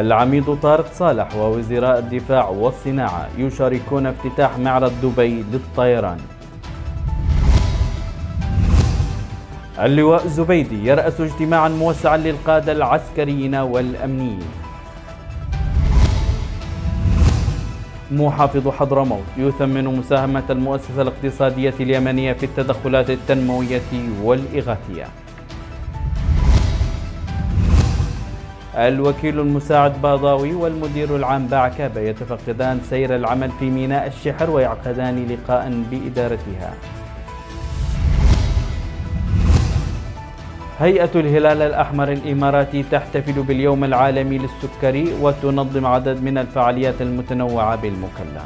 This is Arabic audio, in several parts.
العميد طارق صالح ووزراء الدفاع والصناعة يشاركون افتتاح معرض دبي للطيران اللواء الزبيدي يرأس اجتماعا موسعا للقادة العسكريين والأمنيين محافظ حضرموت يثمن مساهمة المؤسسة الاقتصادية اليمنية في التدخلات التنموية والإغاثية الوكيل المساعد باضاوي والمدير العام بعكابة يتفقدان سير العمل في ميناء الشحر ويعقدان لقاء بإدارتها هيئة الهلال الأحمر الإماراتي تحتفل باليوم العالمي للسكري وتنظم عدد من الفعاليات المتنوعة بالمكلا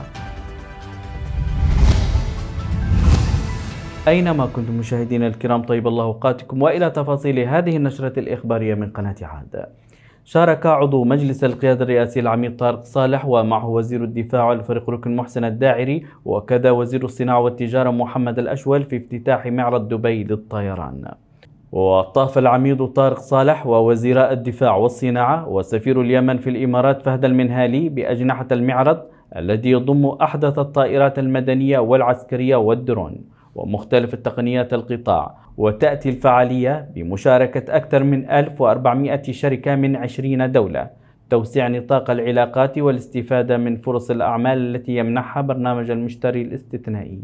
أينما كنتم مشاهدينا الكرام طيب الله أوقاتكم وإلى تفاصيل هذه النشرة الإخبارية من قناة عاد شارك عضو مجلس القيادة الرئاسي العميد طارق صالح ومعه وزير الدفاع الفريق ركن محسن الداعري وكذا وزير الصناعة والتجارة محمد الأشول في افتتاح معرض دبي للطيران وطاف العميد طارق صالح ووزيراء الدفاع والصناعة وسفير اليمن في الإمارات فهد المنهالي بأجنحة المعرض الذي يضم أحدث الطائرات المدنية والعسكرية والدرون ومختلف التقنيات القطاع وتأتي الفعالية بمشاركة أكثر من 1400 شركة من 20 دولة توسيع نطاق العلاقات والاستفادة من فرص الأعمال التي يمنحها برنامج المشتري الاستثنائي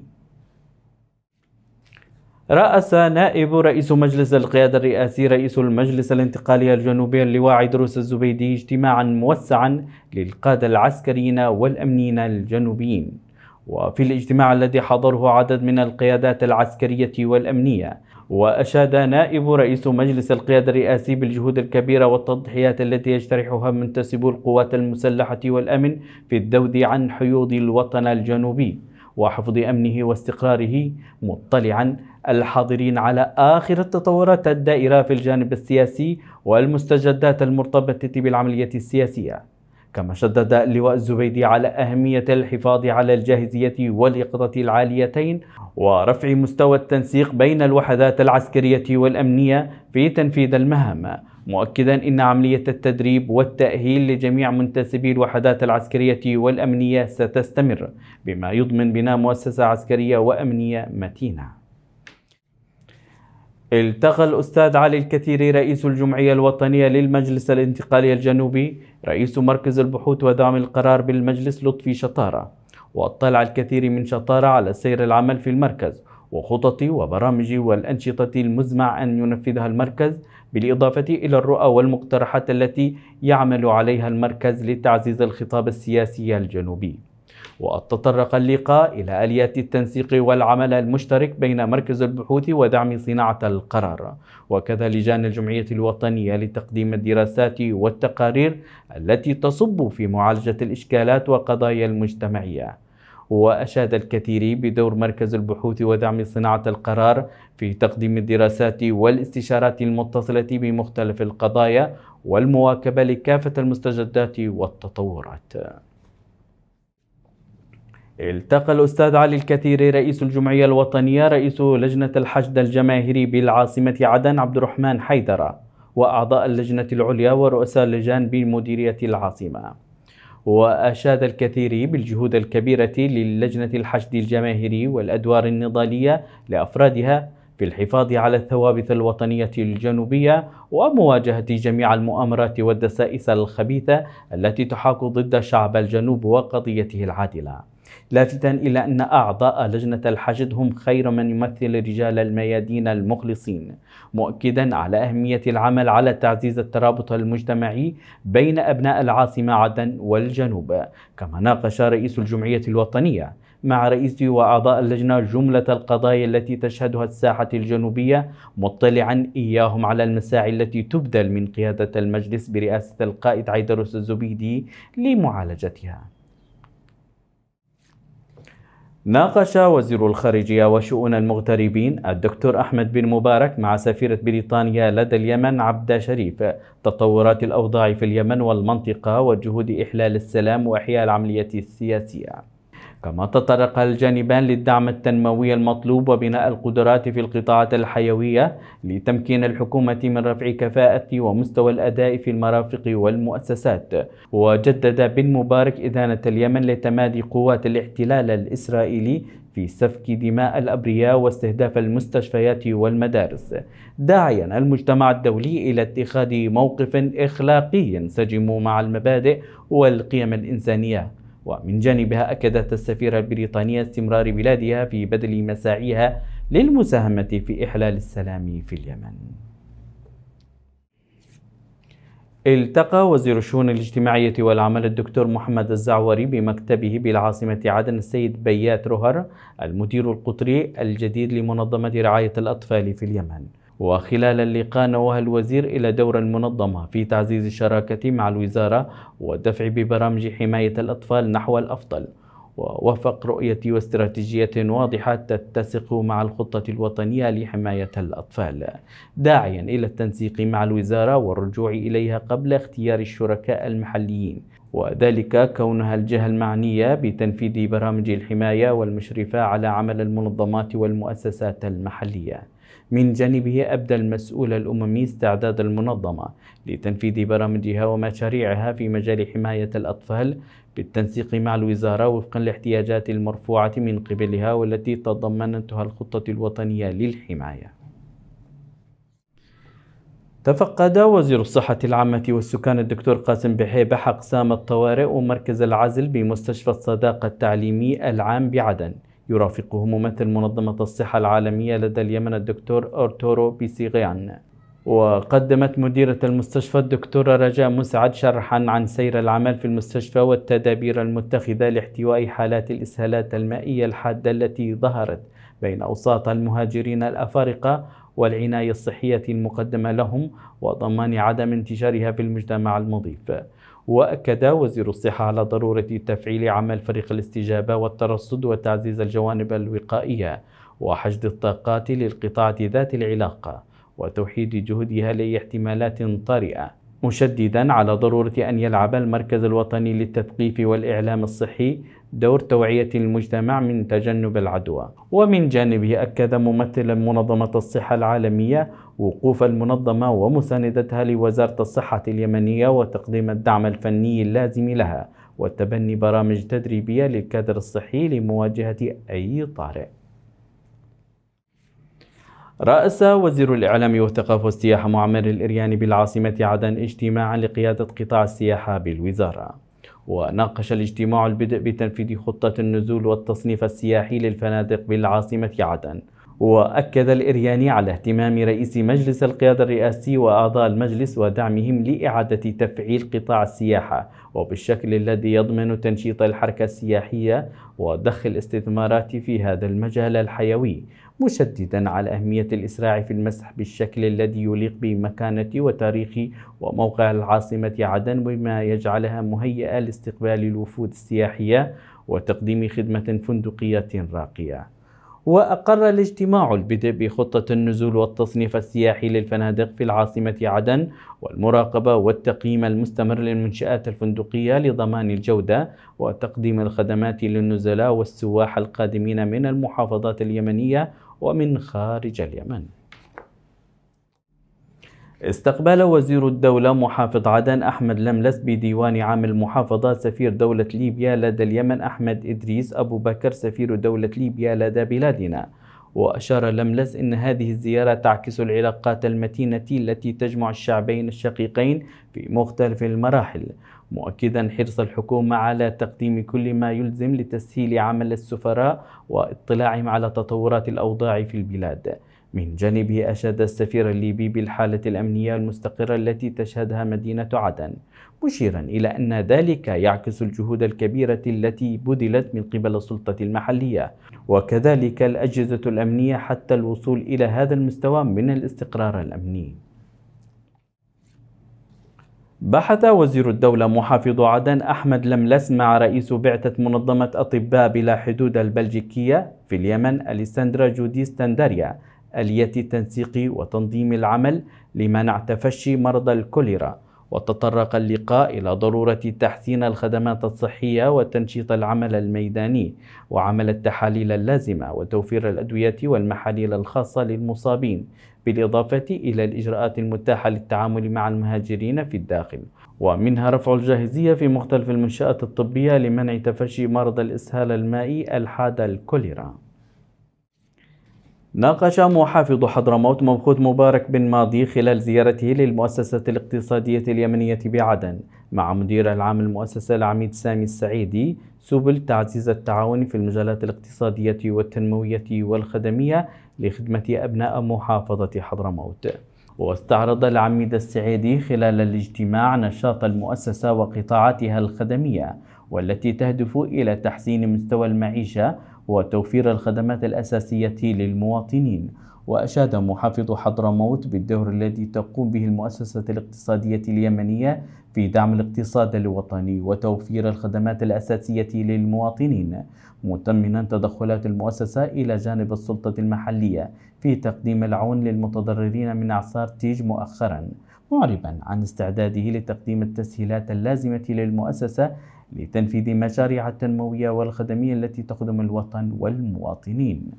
رأس نائب رئيس مجلس القيادة الرئاسي رئيس المجلس الانتقالي الجنوبي اللواء دروس الزبيدي اجتماعا موسعا للقادة العسكريين والأمنيين الجنوبيين وفي الاجتماع الذي حضره عدد من القيادات العسكرية والأمنية وأشاد نائب رئيس مجلس القيادة الرئاسي بالجهود الكبيرة والتضحيات التي يجترحها منتسبو القوات المسلحة والأمن في الذود عن حيوض الوطن الجنوبي وحفظ أمنه واستقراره مطلعا الحاضرين على آخر التطورات الدائرة في الجانب السياسي والمستجدات المرتبطة بالعملية السياسية كما شدد اللواء الزبيدي على أهمية الحفاظ على الجاهزية واليقظة العاليتين ورفع مستوى التنسيق بين الوحدات العسكرية والأمنية في تنفيذ المهام مؤكدا أن عملية التدريب والتأهيل لجميع منتسبي الوحدات العسكرية والأمنية ستستمر بما يضمن بناء مؤسسة عسكرية وأمنية متينة التقى الأستاذ علي الكثيري رئيس الجمعية الوطنية للمجلس الانتقالي الجنوبي رئيس مركز البحوث ودعم القرار بالمجلس لطفي شطارة واطلع الكثير من شطارة على سير العمل في المركز وخططي وبرامجي والأنشطة المزمع أن ينفذها المركز بالإضافة إلى الرؤى والمقترحات التي يعمل عليها المركز لتعزيز الخطاب السياسي الجنوبي وقد تطرق اللقاء إلى آليات التنسيق والعمل المشترك بين مركز البحوث ودعم صناعة القرار وكذا لجان الجمعية الوطنية لتقديم الدراسات والتقارير التي تصب في معالجة الإشكالات وقضايا المجتمعية وأشاد الكثير بدور مركز البحوث ودعم صناعة القرار في تقديم الدراسات والاستشارات المتصلة بمختلف القضايا والمواكبة لكافة المستجدات والتطورات التقى الأستاذ علي الكثير رئيس الجمعية الوطنية رئيس لجنة الحشد الجماهيري بالعاصمة عدن عبد الرحمن حيدرة وأعضاء اللجنة العليا ورؤساء اللجان بمديرية العاصمة وأشاد الكثير بالجهود الكبيرة للجنة الحشد الجماهيري والأدوار النضالية لأفرادها في الحفاظ على الثوابت الوطنية الجنوبية ومواجهة جميع المؤامرات والدسائس الخبيثة التي تحاك ضد شعب الجنوب وقضيته العادلة لافتا إلى أن أعضاء لجنة الحشد هم خير من يمثل رجال الميادين المخلصين مؤكدا على أهمية العمل على تعزيز الترابط المجتمعي بين أبناء العاصمة عدن والجنوب كما ناقش رئيس الجمعية الوطنية مع رئيس وأعضاء اللجنة جملة القضايا التي تشهدها الساحة الجنوبية مطلعا إياهم على المساعي التي تبذل من قيادة المجلس برئاسة القائد عيدروس الزبيدي لمعالجتها ناقش وزير الخارجية وشؤون المغتربين الدكتور أحمد بن مبارك مع سفيرة بريطانيا لدى اليمن عبد شريف تطورات الأوضاع في اليمن والمنطقة وجهود إحلال السلام وإحياء العملية السياسية كما تطرق الجانبان للدعم التنموي المطلوب وبناء القدرات في القطاعات الحيوية لتمكين الحكومة من رفع كفاءة ومستوى الأداء في المرافق والمؤسسات وجدد بن مبارك إدانة اليمن لتمادي قوات الاحتلال الإسرائيلي في سفك دماء الأبرياء واستهداف المستشفيات والمدارس داعيا المجتمع الدولي إلى اتخاذ موقف إخلاقي ينسجم مع المبادئ والقيم الإنسانية ومن جانبها أكدت السفيرة البريطانية استمرار بلادها في بذل مساعيها للمساهمة في إحلال السلام في اليمن التقى وزير الشؤون الاجتماعية والعمل الدكتور محمد الزعوري بمكتبه بالعاصمة عدن السيد بيات رهر المدير القطري الجديد لمنظمة رعاية الأطفال في اليمن وخلال اللقاء نوه الوزير إلى دور المنظمة في تعزيز الشراكة مع الوزارة والدفع ببرامج حماية الأطفال نحو الأفضل ووفق رؤية واستراتيجية واضحة تتسق مع الخطة الوطنية لحماية الأطفال داعيا إلى التنسيق مع الوزارة والرجوع إليها قبل اختيار الشركاء المحليين وذلك كونها الجهة المعنية بتنفيذ برامج الحماية والمشرفة على عمل المنظمات والمؤسسات المحلية من جانبه أبدى المسؤول الأممي استعداد المنظمة لتنفيذ برامجها ومشاريعها في مجال حماية الأطفال بالتنسيق مع الوزارة وفقا لاحتياجات المرفوعة من قبلها والتي تضمنتها الخطة الوطنية للحماية تفقد وزير الصحة العامة والسكان الدكتور قاسم بحيبة حقسام الطوارئ ومركز العزل بمستشفى الصداقة التعليمي العام بعدن يرافقه ممثل منظمة الصحة العالمية لدى اليمن الدكتور أرتورو بيسيغيان وقدمت مديرة المستشفى الدكتورة رجاء مسعد شرحا عن سير العمل في المستشفى والتدابير المتخذة لاحتواء حالات الإسهالات المائية الحادة التي ظهرت بين أوساط المهاجرين الأفارقة والعناية الصحية المقدمة لهم وضمان عدم انتشارها في المجتمع المضيف وأكد وزير الصحة على ضرورة تفعيل عمل فريق الاستجابة والترصد وتعزيز الجوانب الوقائية وحشد الطاقات للقطاع ذات العلاقة وتوحيد جهودها لاحتمالات طارئة مشددا على ضرورة أن يلعب المركز الوطني للتثقيف والإعلام الصحي دور توعية المجتمع من تجنب العدوى ومن جانبه أكد ممثلا منظمة الصحة العالمية وقوف المنظمة ومساندتها لوزارة الصحة اليمنية وتقديم الدعم الفني اللازم لها وتبني برامج تدريبية للكادر الصحي لمواجهة أي طارئ رأس وزير الإعلام والثقافة والسياحة معمر الإرياني بالعاصمة عدن اجتماعا لقيادة قطاع السياحة بالوزارة وناقش الاجتماع البدء بتنفيذ خطة النزول والتصنيف السياحي للفنادق بالعاصمة عدن وأكد الإرياني على اهتمام رئيس مجلس القيادة الرئاسي وأعضاء المجلس ودعمهم لإعادة تفعيل قطاع السياحة وبالشكل الذي يضمن تنشيط الحركة السياحية وضخ الاستثمارات في هذا المجال الحيوي مشددا على أهمية الإسراع في المسح بالشكل الذي يليق بمكانة وتاريخ وموقع العاصمة عدن بما يجعلها مهيئة لاستقبال الوفود السياحية وتقديم خدمة فندقية راقية وأقر الاجتماع البدء بخطة النزول والتصنيف السياحي للفنادق في العاصمة عدن والمراقبة والتقييم المستمر للمنشآت الفندقية لضمان الجودة وتقديم الخدمات للنزلاء والسواح القادمين من المحافظات اليمنية ومن خارج اليمن استقبل وزير الدولة محافظ عدن أحمد لملس بديوان عام المحافظة سفير دولة ليبيا لدى اليمن أحمد إدريس أبو بكر سفير دولة ليبيا لدى بلادنا وأشار لملس أن هذه الزيارة تعكس العلاقات المتينة التي تجمع الشعبين الشقيقين في مختلف المراحل مؤكدا حرص الحكومة على تقديم كل ما يلزم لتسهيل عمل السفراء واطلاعهم على تطورات الأوضاع في البلاد من جانبه أشاد السفير الليبي بالحالة الأمنية المستقرة التي تشهدها مدينة عدن مشيرا إلى أن ذلك يعكس الجهود الكبيرة التي بذلت من قبل السلطة المحلية وكذلك الأجهزة الأمنية حتى الوصول إلى هذا المستوى من الاستقرار الأمني بحث وزير الدولة محافظ عدن أحمد لملس مع رئيس بعثة منظمة أطباء بلا حدود البلجيكية في اليمن أليساندرا جوديس تنداريا آليات التنسيق وتنظيم العمل لمنع تفشي مرض الكوليرا وتطرق اللقاء إلى ضرورة تحسين الخدمات الصحية وتنشيط العمل الميداني وعمل التحاليل اللازمة وتوفير الأدوية والمحاليل الخاصة للمصابين بالإضافة إلى الإجراءات المتاحة للتعامل مع المهاجرين في الداخل ومنها رفع الجاهزية في مختلف المنشآت الطبية لمنع تفشي مرض الإسهال المائي الحاد الكوليرا ناقش محافظ حضرموت مبخوت مبارك بن ماضي خلال زيارته للمؤسسة الاقتصادية اليمنية بعدن مع مدير العام المؤسسة العميد سامي السعيدي سبل تعزيز التعاون في المجالات الاقتصادية والتنموية والخدمية لخدمة أبناء محافظة حضرموت واستعرض العميد السعيدي خلال الاجتماع نشاط المؤسسة وقطاعاتها الخدمية والتي تهدف إلى تحسين مستوى المعيشة وتوفير الخدمات الأساسية للمواطنين وأشاد محافظ حضرموت بالدور الذي تقوم به المؤسسة الاقتصادية اليمنية في دعم الاقتصاد الوطني وتوفير الخدمات الأساسية للمواطنين مطمنا تدخلات المؤسسة إلى جانب السلطة المحلية في تقديم العون للمتضررين من أعصار تيج مؤخرا معربا عن استعداده لتقديم التسهيلات اللازمة للمؤسسة لتنفيذ مشاريع التنموية والخدمية التي تخدم الوطن والمواطنين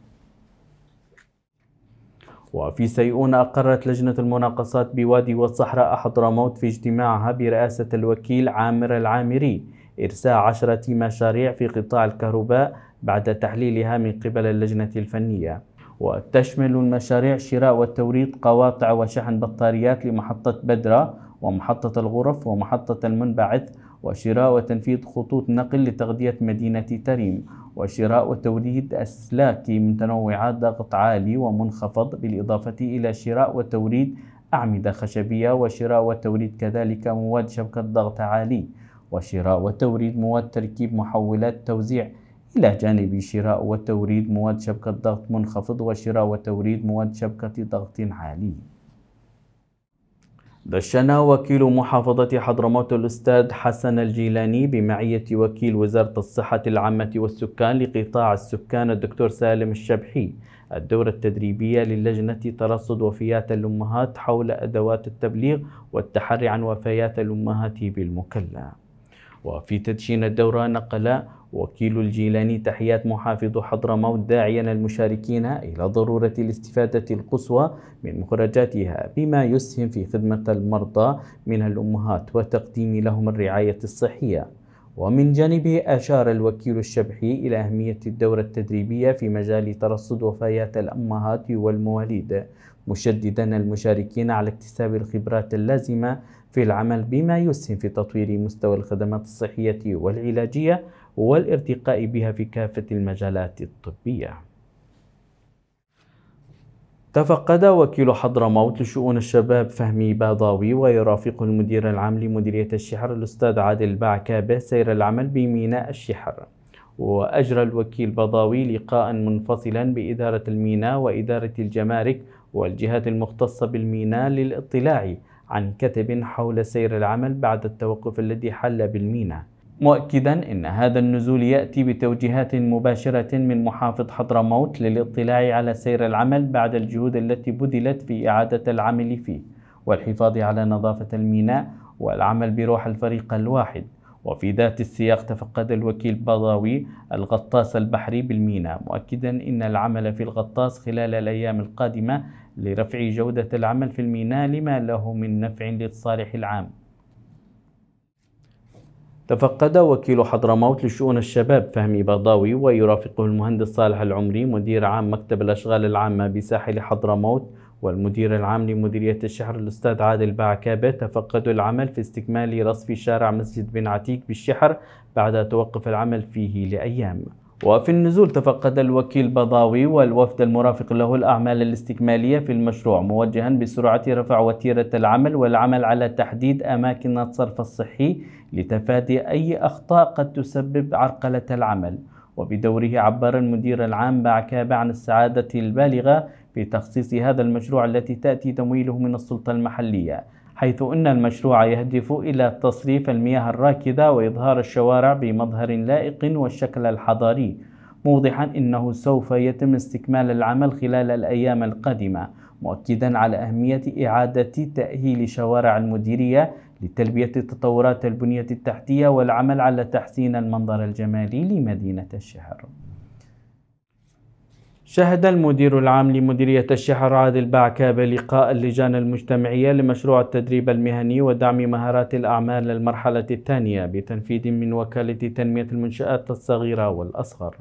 وفي سيئون أقرت لجنة المناقصات بوادي والصحراء حضرموت في اجتماعها برئاسة الوكيل عامر العامري إرساء عشرة مشاريع في قطاع الكهرباء بعد تحليلها من قبل اللجنة الفنية وتشمل المشاريع شراء وتوريد قواطع وشحن بطاريات لمحطة بدرة ومحطة الغرف ومحطة المنبعث وشراء وتنفيذ خطوط نقل لتغذية مدينة تريم وشراء وتوريد أسلاك متنوعة ضغط عالي ومنخفض بالإضافة إلى شراء وتوريد أعمدة خشبية وشراء وتوريد كذلك مواد شبكة ضغط عالي وشراء وتوريد مواد تركيب محولات توزيع إلى جانب شراء وتوريد مواد شبكة ضغط منخفض وشراء وتوريد مواد شبكة ضغط عالي دشن وكيل محافظة حضرموت الأستاذ حسن الجيلاني بمعية وكيل وزارة الصحة العامة والسكان لقطاع السكان الدكتور سالم الشبحي الدورة التدريبية للجنة ترصد وفيات الأمهات حول أدوات التبليغ والتحري عن وفيات الأمهات بالمكلة وفي تدشين الدورة نقل وكيل الجيلاني تحيات محافظ حضرموت داعيا المشاركين إلى ضرورة الاستفادة القصوى من مخرجاتها بما يسهم في خدمة المرضى من الأمهات وتقديم لهم الرعاية الصحية ومن جانبه أشار الوكيل الشبحي إلى أهمية الدورة التدريبية في مجال ترصد وفيات الأمهات والمواليد مشددا المشاركين على اكتساب الخبرات اللازمة في العمل بما يسهم في تطوير مستوى الخدمات الصحية والعلاجية والارتقاء بها في كافة المجالات الطبية تفقد وكيل حضرموت لشؤون الشباب فهمي باضاوي ويرافقه المدير العام لمديرية الشحر الأستاذ عادل بعكابة سير العمل بميناء الشحر وأجرى الوكيل باضاوي لقاء منفصلا بإدارة الميناء وإدارة الجمارك والجهات المختصة بالميناء للاطلاع عن كتب حول سير العمل بعد التوقف الذي حل بالميناء مؤكدا أن هذا النزول يأتي بتوجيهات مباشرة من محافظ حضرموت للاطلاع على سير العمل بعد الجهود التي بذلت في إعادة العمل فيه والحفاظ على نظافة الميناء والعمل بروح الفريق الواحد وفي ذات السياق تفقد الوكيل بضاوي الغطاس البحري بالميناء مؤكدا ان العمل في الغطاس خلال الايام القادمه لرفع جوده العمل في الميناء لما له من نفع للصالح العام تفقد وكيل حضرموت لشؤون الشباب فهمي بضاوي ويرافقه المهندس صالح العمري مدير عام مكتب الأشغال العامة بساحل حضرموت والمدير العام لمديرية الشحر الأستاذ عادل باعكابة تفقدوا العمل في استكمال رصف شارع مسجد بن عتيك بالشحر بعد توقف العمل فيه لأيام وفي النزول تفقد الوكيل بضاوي والوفد المرافق له الأعمال الاستكمالية في المشروع موجها بسرعة رفع وتيرة العمل والعمل على تحديد أماكن الصرف الصحي لتفادي أي أخطاء قد تسبب عرقلة العمل وبدوره عبر المدير العام بعكاب عن السعادة البالغة في تخصيص هذا المشروع التي تأتي تمويله من السلطة المحلية حيث أن المشروع يهدف إلى تصريف المياه الراكدة وإظهار الشوارع بمظهر لائق والشكل الحضاري موضحا أنه سوف يتم استكمال العمل خلال الأيام القادمة مؤكدا على أهمية إعادة تأهيل شوارع المديرية لتلبية تطورات البنية التحتية والعمل على تحسين المنظر الجمالي لمدينة الشهر شهد المدير العام لمديرية الشحر عادل بعكابة لقاء اللجان المجتمعية لمشروع التدريب المهني ودعم مهارات الأعمال للمرحلة الثانية بتنفيذ من وكالة تنمية المنشآت الصغيرة والأصغر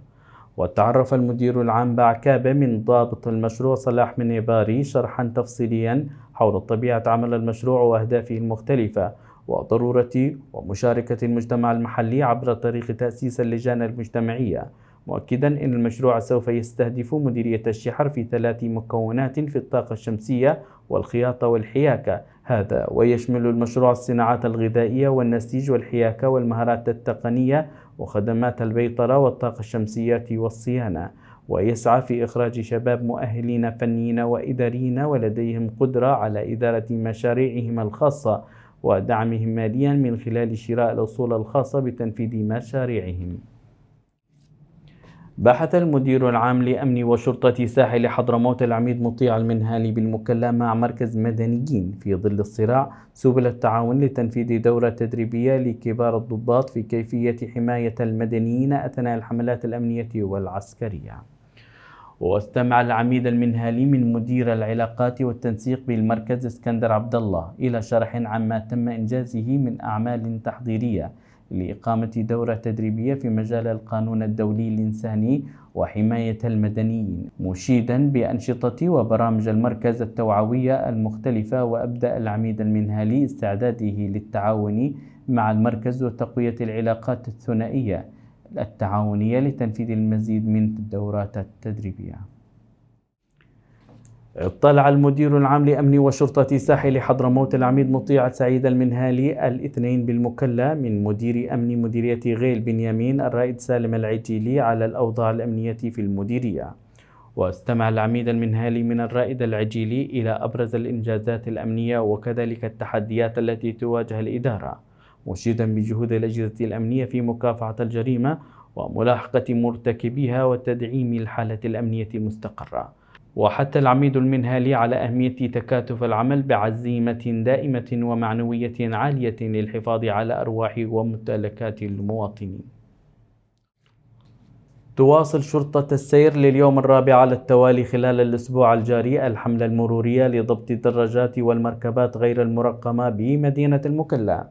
وتعرف المدير العام بعكابة من ضابط المشروع صلاح من إباري شرحا تفصيليا حول طبيعة عمل المشروع وأهدافه المختلفة وضرورة ومشاركة المجتمع المحلي عبر طريق تأسيس اللجان المجتمعية مؤكدا أن المشروع سوف يستهدف مديرية الشحر في ثلاث مكونات في الطاقة الشمسية والخياطة والحياكة هذا ويشمل المشروع الصناعات الغذائية والنسيج والحياكة والمهارات التقنية وخدمات البيطرة والطاقة الشمسية والصيانة ويسعى في إخراج شباب مؤهلين فنيين وإداريين ولديهم قدرة على إدارة مشاريعهم الخاصة ودعمهم ماليا من خلال شراء الأصول الخاصة بتنفيذ مشاريعهم بحث المدير العام لأمن وشرطة ساحل حضرموت العميد مطيع المنهالي بالمكلا مع مركز مدنيين في ظل الصراع سبل التعاون لتنفيذ دورة تدريبية لكبار الضباط في كيفية حماية المدنيين أثناء الحملات الأمنية والعسكرية واستمع العميد المنهالي من مدير العلاقات والتنسيق بالمركز اسكندر عبد الله إلى شرح عما تم إنجازه من أعمال تحضيرية لإقامة دورة تدريبية في مجال القانون الدولي الإنساني وحماية المدنيين مشيدا بأنشطة وبرامج المركز التوعوية المختلفة وأبدأ العميد المنهالي استعداده للتعاون مع المركز وتقوية العلاقات الثنائية التعاونية لتنفيذ المزيد من الدورات التدريبية اطلع المدير العام لأمن وشرطة ساحل حضرموت العميد مطيع سعيد المنهالي الاثنين بالمكلا من مدير أمن مديرية غيل بنيامين الرائد سالم العجيلي على الأوضاع الأمنية في المديرية واستمع العميد المنهالي من الرائد العجيلي إلى أبرز الإنجازات الأمنية وكذلك التحديات التي تواجه الإدارة مشيدا بجهود الأجهزة الأمنية في مكافحة الجريمة وملاحقة مرتكبيها وتدعيم الحالة الأمنية المستقرة وحتى العميد المنهالي على أهمية تكاتف العمل بعزيمة دائمة ومعنوية عالية للحفاظ على أرواح وممتلكات المواطنين تواصل شرطة السير لليوم الرابع على التوالي خلال الأسبوع الجاري الحملة المرورية لضبط الدراجات والمركبات غير المرقمة بمدينة المكلا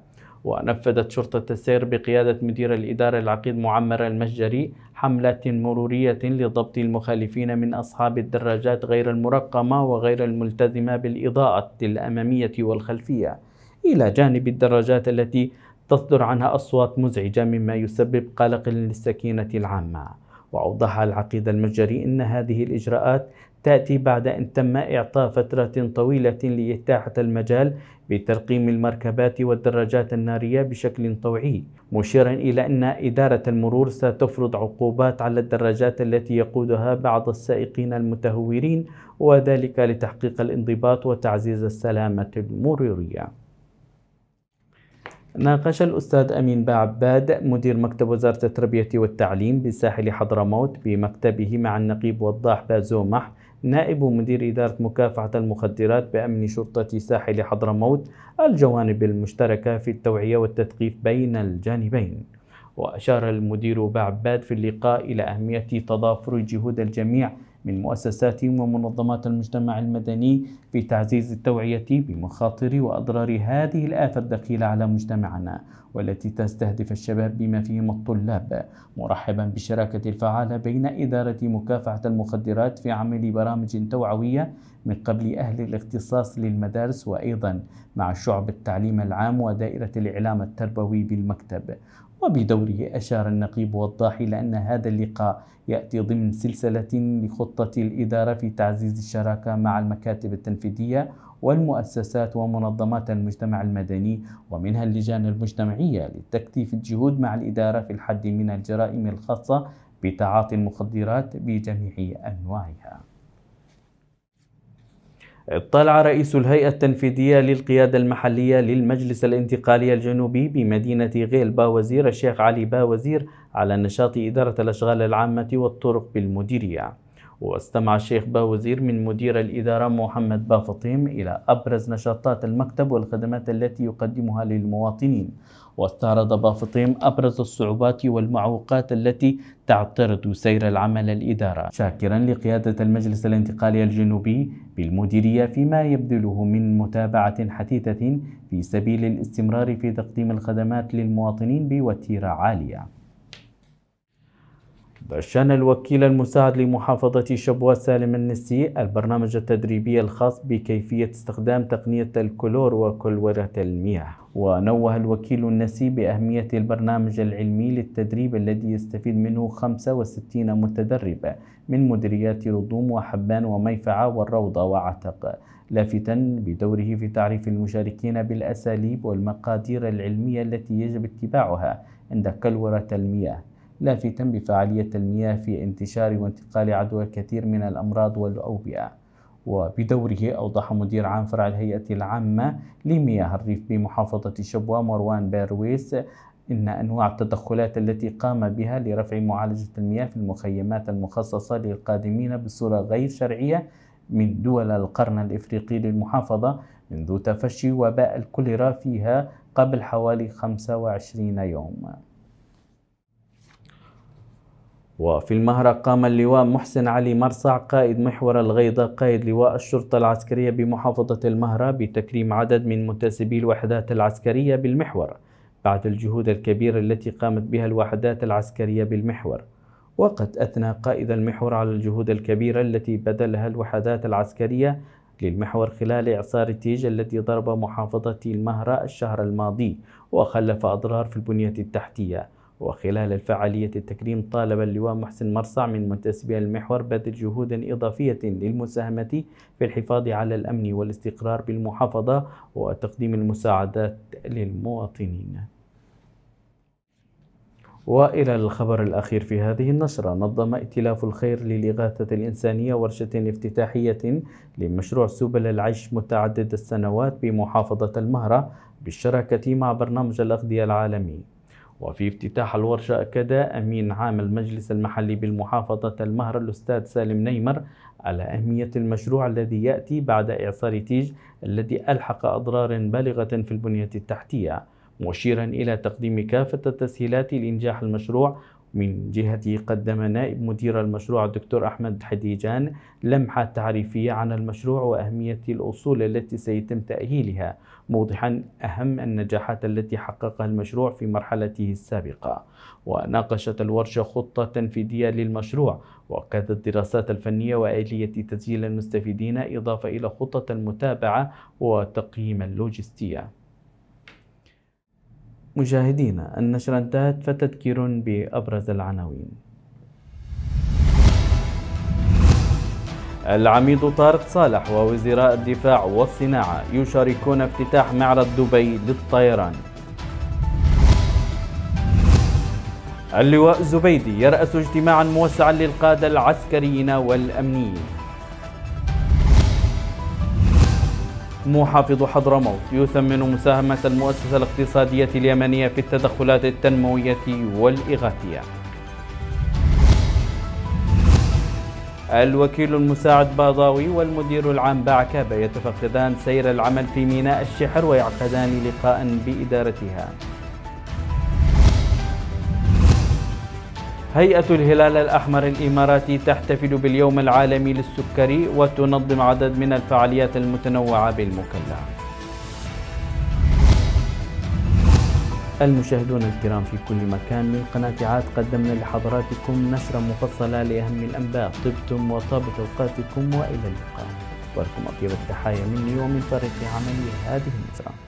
ونفذت شرطة السير بقيادة مدير الإدارة العقيد معمر المشجري حملة مرورية لضبط المخالفين من أصحاب الدراجات غير المرقمة وغير الملتزمة بالإضاءة الأمامية والخلفية إلى جانب الدراجات التي تصدر عنها أصوات مزعجة مما يسبب قلق للسكينة العامة وأوضح العقيد المجري أن هذه الإجراءات تأتي بعد أن تم إعطاء فترة طويلة لإتاحة المجال بترقيم المركبات والدراجات النارية بشكل طوعي مشيرا إلى أن إدارة المرور ستفرض عقوبات على الدراجات التي يقودها بعض السائقين المتهورين وذلك لتحقيق الانضباط وتعزيز السلامة المرورية ناقش الأستاذ أمين باعباد مدير مكتب وزارة التربية والتعليم بساحل حضرموت بمكتبه مع النقيب وضاح بازومح نائب مدير إدارة مكافحة المخدرات بأمن شرطة ساحل حضرموت الجوانب المشتركة في التوعية والتثقيف بين الجانبين وأشار المدير بعباد في اللقاء إلى أهمية تضافر جهود الجميع من مؤسسات ومنظمات المجتمع المدني في تعزيز التوعية بمخاطر وأضرار هذه الآفة الدخيلة على مجتمعنا والتي تستهدف الشباب بما فيهم الطلاب مرحبا بالشراكة الفعالة بين إدارة مكافحة المخدرات في عمل برامج توعوية من قبل أهل الاختصاص للمدارس وأيضا مع شعب التعليم العام ودائرة الإعلام التربوي بالمكتب وبدوره أشار النقيب وضاح إلى أن هذا اللقاء يأتي ضمن سلسلة لخطة الإدارة في تعزيز الشراكة مع المكاتب التنفيذية والمؤسسات ومنظمات المجتمع المدني ومنها اللجان المجتمعية لتكثيف الجهود مع الإدارة في الحد من الجرائم الخاصة بتعاطي المخدرات بجميع أنواعها اطلع رئيس الهيئة التنفيذية للقيادة المحلية للمجلس الانتقالي الجنوبي بمدينة غيلبا وزير الشيخ علي با وزير على نشاط إدارة الأشغال العامة والطرق بالمديرية واستمع الشيخ باوزير من مدير الإدارة محمد بافطيم إلى أبرز نشاطات المكتب والخدمات التي يقدمها للمواطنين واستعرض بافطيم أبرز الصعوبات والمعوقات التي تعترض سير العمل الإدارة شاكرا لقيادة المجلس الانتقالي الجنوبي بالمديرية فيما يبذله من متابعة حثيثة في سبيل الاستمرار في تقديم الخدمات للمواطنين بوتيرة عالية بشن الوكيل المساعد لمحافظة شبوة سالم النسي البرنامج التدريبي الخاص بكيفية استخدام تقنية الكلور وكلورة المياه ونوه الوكيل النسي بأهمية البرنامج العلمي للتدريب الذي يستفيد منه 65 متدرب من مديريات رضوم وحبان وميفعة والروضة وعتق لافتا بدوره في تعريف المشاركين بالأساليب والمقادير العلمية التي يجب اتباعها عند كلورة المياه لافتا بفعالية المياه في انتشار وانتقال عدوى الكثير من الأمراض والأوبئة وبدوره أوضح مدير عام فرع الهيئة العامة لمياه الريف بمحافظة شبوة مروان بيرويس إن أنواع التدخلات التي قام بها لرفع معالجة المياه في المخيمات المخصصة للقادمين بصورة غير شرعية من دول القرن الإفريقي للمحافظة منذ تفشي وباء الكوليرا فيها قبل حوالي 25 يوم وفي المهرة قام اللواء محسن علي مرصع قائد محور الغيضة قائد لواء الشرطة العسكرية بمحافظة المهرة بتكريم عدد من منتسبي الوحدات العسكرية بالمحور بعد الجهود الكبيرة التي قامت بها الوحدات العسكرية بالمحور وقد أثنى قائد المحور على الجهود الكبيرة التي بذلها الوحدات العسكرية للمحور خلال إعصار تيج التي ضرب محافظة المهرة الشهر الماضي وخلف أضرار في البنية التحتية وخلال الفعالية التكريم طالب اللواء محسن مرصع من منتسبي المحور بذل جهود إضافية للمساهمة في الحفاظ على الأمن والاستقرار بالمحافظة وتقديم المساعدات للمواطنين وإلى الخبر الأخير في هذه النشرة نظم ائتلاف الخير للإغاثة الإنسانية ورشة افتتاحية لمشروع سبل العيش متعدد السنوات بمحافظة المهرة بالشراكة مع برنامج الأغذية العالمي وفي افتتاح الورشة أكد أمين عام المجلس المحلي بالمحافظة المهر الأستاذ سالم نيمر على أهمية المشروع الذي يأتي بعد إعصار تيج الذي ألحق أضرار بالغة في البنية التحتية مشيرا إلى تقديم كافة التسهيلات لإنجاح المشروع من جهته قدم نائب مدير المشروع الدكتور أحمد حديجان لمحة تعريفية عن المشروع وأهمية الأصول التي سيتم تأهيلها موضحا أهم النجاحات التي حققها المشروع في مرحلته السابقة وناقشت الورشة خطة تنفيذية للمشروع وكذا الدراسات الفنية وآلية تسجيل المستفيدين إضافة إلى خطة المتابعة وتقييم اللوجستية مشاهدينا النشرة انتهت فتذكير بأبرز العناوين العميد طارق صالح ووزراء الدفاع والصناعة يشاركون افتتاح معرض دبي للطيران اللواء الزبيدي يرأس اجتماعا موسعا للقادة العسكريين والأمنيين محافظ حضرموت يثمن مساهمة المؤسسة الاقتصادية اليمنية في التدخلات التنموية والإغاثية الوكيل المساعد باضاوي والمدير العام بعكابة يتفقدان سير العمل في ميناء الشحر ويعقدان لقاء بإدارتها هيئة الهلال الأحمر الإماراتي تحتفل باليوم العالمي للسكري وتنظم عدد من الفعاليات المتنوعة بالمكلا المشاهدون الكرام في كل مكان من قناة عاد قدمنا لحضراتكم نشرة مفصلة لأهم الأنباء طبتم وطابت أوقاتكم وإلى اللقاء واركم أطيب التحايا مني ومن فريق عملي هذه النشرة